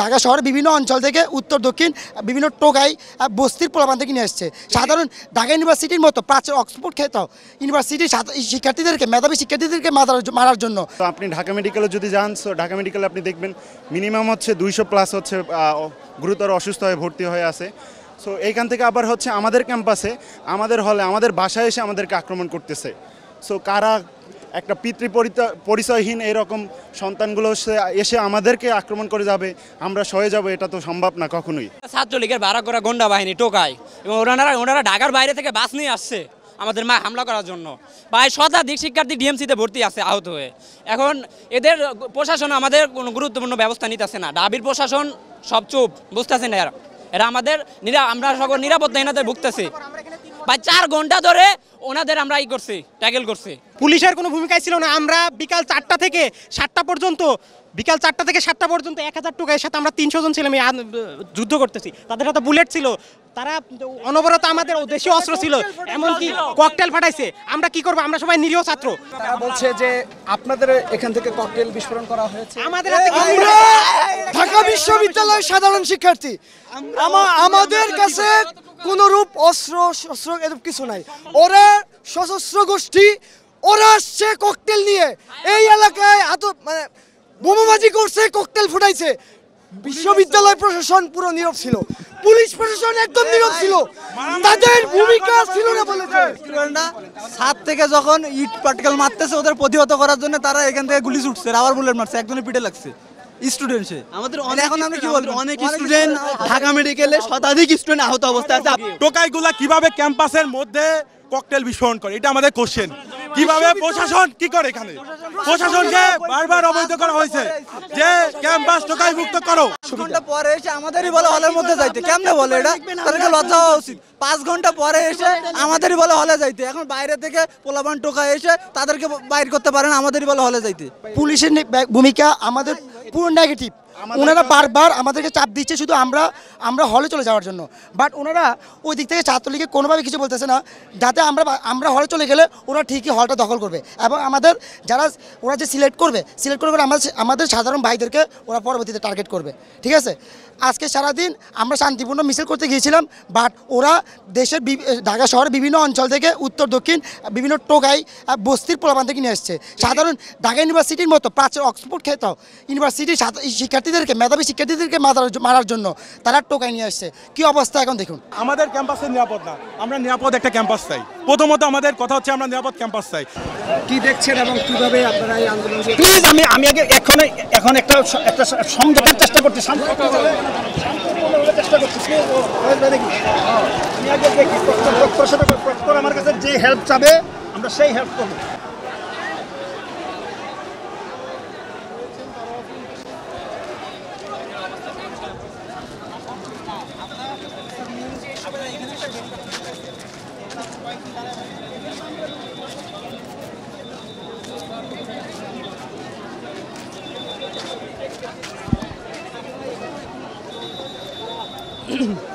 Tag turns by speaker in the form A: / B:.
A: ঢাকা শহরের বিভিন্ন অঞ্চল থেকে উত্তর দক্ষিণ বিভিন্ন টোকাই বস্তির প্রমাণ থেকে নিয়ে আসছে সাধারণ ঢাকা ইউনিভার্সিটির মতো প্রাচীন অক্সফোর্ড খেত ইউনিভার্সিটির শিক্ষার্থীদেরকে মেধাবী শিক্ষার্থীদেরকে
B: মারার জন্য আপনি ঢাকা মেডিকেলে যদি যান ঢাকা মেডিকেলে আপনি দেখবেন মিনিমাম হচ্ছে দুইশো প্লাস হচ্ছে গুরুতর অসুস্থ হয়ে ভর্তি হয়ে আছে সো এইখান থেকে আবার হচ্ছে আমাদের ক্যাম্পাসে আমাদের হলে আমাদের বাসায় এসে আমাদেরকে আক্রমণ করতেছে সো কারা একটা পিতৃ পরিচয়হীন এরকম সন্তানগুলো এসে আমাদেরকে আক্রমণ করে যাবে আমরা সয়ে যাব এটা তো সম্ভব না কখনোই ছাত্রলীগের ভাড়া করা গন্ডা বাহিনী টোকায় এবং ওনারা ওনারা ঢাকার বাইরে থেকে বাস নিয়ে আসছে আমাদের মা হামলা করার জন্য বা শতাধিক শিক্ষার্থী ডিএমসিতে ভর্তি আছে আহত হয়ে এখন এদের প্রশাসন আমাদের কোনো গুরুত্বপূর্ণ ব্যবস্থা নিতে আসে না ডাবির প্রশাসন সব চুপ বুঝতেছে না এরা আমাদের আমরা সকল নিরাপত্তাহীনতায় ভুগতেছি বা চার ঘন্টা ধরে ওনাদের আমরা ই করছি করছি পুলিশের কোনো ভূমিকায় ছিল
A: না আমরা বিকাল চারটা থেকে সাতটা পর্যন্ত বিকাল চারটা থেকে সাতটা পর্যন্ত এক হাজার টাকার সাথে আমরা তিনশো জন যুদ্ধ করতেছি তাদের বুলেট ছিল তারা অনবরত আমাদের অস্ত্র ছিল এমনকি ককটেল ফাটাইছে আমরা কি করব আমরা সবাই নিরীহ ছাত্র তারা বলছে যে আপনাদের এখান থেকে ককটেল বিস্ফোরণ করা হয়েছে আমাদের ঢাকা বিশ্ববিদ্যালয়ের সাধারণ শিক্ষার্থী আমাদের কাছে কোনরূপ অস্ত্র শস্ত্র এরূপ কিছু নাই ওরা সশস্ত্র গোষ্ঠী ওরা আসছে ককটেল নিয়ে এই এলাকায় হাত মানে বোমাবাজি করছে ককটেল ফুটাইছে বিশ্ববিদ্যালয় প্রশাসন পুরো নীরব ছিল পুলিশ প্রশাসন একদম নীরব ছিল তাদের ভূমিকা ছিল না বলে ছাদ থেকে যখন ইট পাটকেল মারতেছে ওদের প্রতিহত করার জন্য তারা এখান থেকে গুলি ছুটছে রাবার বুলেট মারছে একজনের পিঠে লাগছে স্টুডেন্ট সে আমাদের এখন আমরা কি বলবো অনেক স্টুডেন্ট ঢাকা মেডিকেলে শতাধিক স্টুডেন্ট আহত আছে কিভাবে ক্যাম্পাসের মধ্যে ককটেল বিস্ফোরণ করে এটা আমাদের কোশ্চেন কিভাবে প্রশাসন কি করে এখানে প্রশাসনকে বারবার করা হয়েছে যে ক্যাম্পাস টোকাই মুক্ত করো ঘন্টা
B: পরে এসে আমাদেরই বলে হলের মধ্যে যাইতে কেমনে বলে এটা তাদেরকে লজ্জা হওয়া উচিত
A: পাঁচ ঘন্টা পরে এসে আমাদেরই বলে হলে যাইতে এখন বাইরে থেকে পোলাবান টোকা এসে তাদেরকে বাইর করতে পারেন আমাদেরই বলে হলে যাইতে পুলিশের ভূমিকা আমাদের poor negative. ওনারা বারবার আমাদেরকে চাপ দিচ্ছে শুধু আমরা আমরা হলে চলে যাওয়ার জন্য বাট ওনারা ওই দিক থেকে ছাত্রলীগে কোনোভাবে কিছু বলতেছে না যাতে আমরা আমরা হলে চলে গেলে ওরা ঠিকই হলটা দখল করবে এবং আমাদের যারা ওরা যে সিলেক্ট করবে সিলেক্ট করবে মানে আমাদের আমাদের সাধারণ ভাইদেরকে ওরা পরবর্তীতে টার্গেট করবে ঠিক আছে আজকে সারাদিন আমরা শান্তিপূর্ণ মিছিল করতে গিয়েছিলাম বাট ওরা দেশের ঢাকা শহরের বিভিন্ন অঞ্চল থেকে উত্তর দক্ষিণ বিভিন্ন টোকাই বস্তির প্রলাপান থেকে নিয়ে এসছে সাধারণ ঢাকা ইউনিভার্সিটির মতো প্রাচীর অক্সফোর্ড খেত ইউনিভার্সিটির শিক্ষার্থী শিক্ষার্থীদেরকে মেধাবী শিক্ষার্থীদেরকে মারার মারার জন্য তারা টোকাই নিয়ে আসছে কি অবস্থা এখন দেখুন আমাদের ক্যাম্পাসের নিরাপদ না আমরা নিরাপদ একটা ক্যাম্পাস চাই প্রথমত আমাদের কথা হচ্ছে আমরা নিরাপদ ক্যাম্পাস চাই কি দেখছেন এবং কিভাবে আপনারা এই আন্দোলন প্লিজ আমি আমি আগে এখন এখন একটা একটা সংযোগের চেষ্টা করতে চেষ্টা করছি আমি আগে দেখি আমার কাছে যে হেল্প চাবে আমরা সেই হেল্প করবো Mm-hmm.